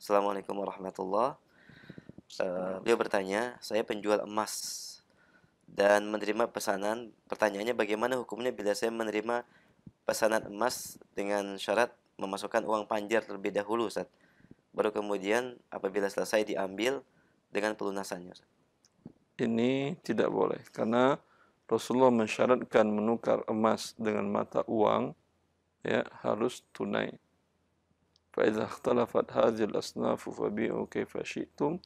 Assalamualaikum warahmatullahi Uh, eh, beliau bertanya, saya penjual emas dan menerima pesanan. Pertanyaannya bagaimana hukumnya bila saya menerima pesanan emas dengan syarat memasukkan uang panjar terlebih dahulu, Ustaz. Baru kemudian apabila selesai diambil dengan pelunasannya, Ustaz. Ini tidak boleh karena Rasulullah mensyaratkan menukar emas dengan mata uang ya harus tunai فإذا اختلفت هذه الأصناف فبيعوا كيف شئتم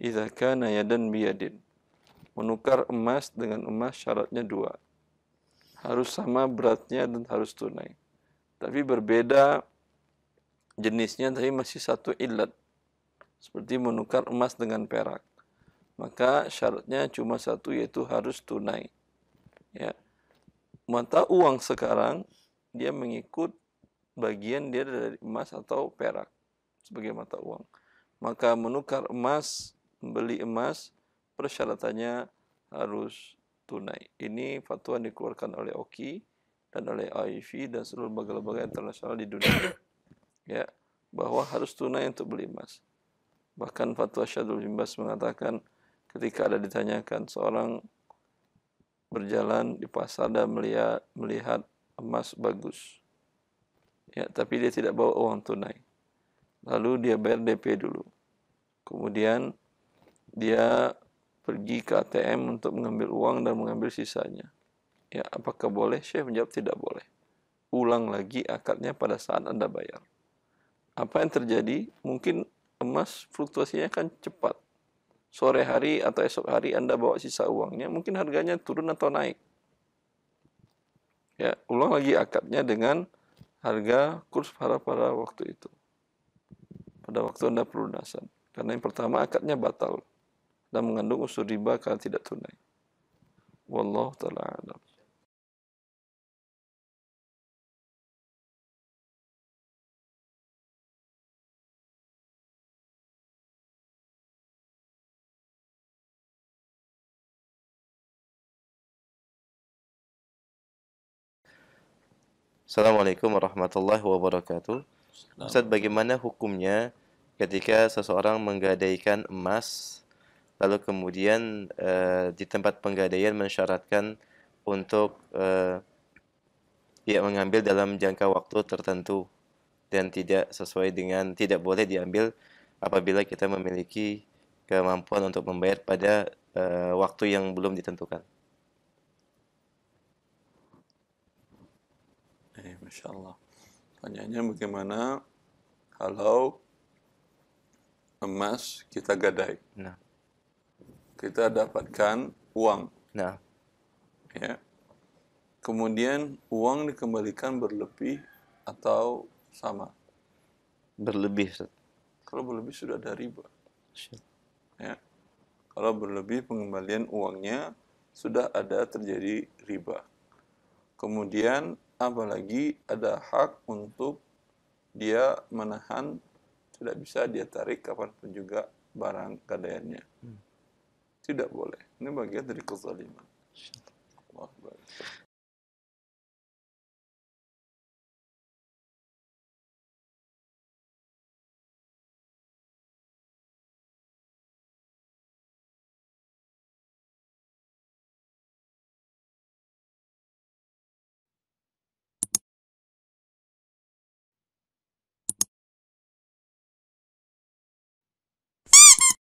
إذا كان يدا بيد menukar emas dengan emas syaratnya dua harus sama beratnya dan harus tunai tapi berbeda jenisnya tapi masih satu ilat seperti menukar emas dengan perak maka syaratnya cuma satu yaitu harus tunai ya mata uang sekarang dia mengikut bagian dia dari emas atau perak sebagai mata uang. Maka menukar emas, membeli emas, persyaratannya harus tunai. Ini fatwa yang dikeluarkan oleh OKI dan oleh AIV dan seluruh lembaga-lembaga internasional di dunia. ya, bahwa harus tunai untuk beli emas. Bahkan fatwa Syadul Jimbas mengatakan ketika ada ditanyakan seorang berjalan di pasar dan melihat, melihat emas bagus ya tapi dia tidak bawa uang tunai lalu dia bayar DP dulu kemudian dia pergi ke ATM untuk mengambil uang dan mengambil sisanya ya apakah boleh Syekh menjawab tidak boleh ulang lagi akadnya pada saat anda bayar apa yang terjadi mungkin emas fluktuasinya kan cepat sore hari atau esok hari anda bawa sisa uangnya mungkin harganya turun atau naik ya ulang lagi akadnya dengan harga kurs para para waktu itu. Pada waktu Anda pelunasan. Karena yang pertama akadnya batal dan mengandung unsur riba karena tidak tunai. Wallahu taala alam. Assalamualaikum warahmatullahi wabarakatuh. Ustaz, bagaimana hukumnya ketika seseorang menggadaikan emas, lalu kemudian uh, di tempat penggadaian mensyaratkan untuk uh, ya mengambil dalam jangka waktu tertentu dan tidak sesuai dengan tidak boleh diambil apabila kita memiliki kemampuan untuk membayar pada uh, waktu yang belum ditentukan. Masya Allah. Tanyanya bagaimana kalau emas kita gadai. Nah. Kita dapatkan uang. Nah. Ya. Kemudian uang dikembalikan berlebih atau sama? Berlebih. Kalau berlebih sudah ada riba. Ya. Kalau berlebih pengembalian uangnya sudah ada terjadi riba. Kemudian apalagi ada hak untuk dia menahan tidak bisa dia tarik kapanpun juga barang keadaannya, Hmm. Tidak boleh. Ini bagian dari kezaliman.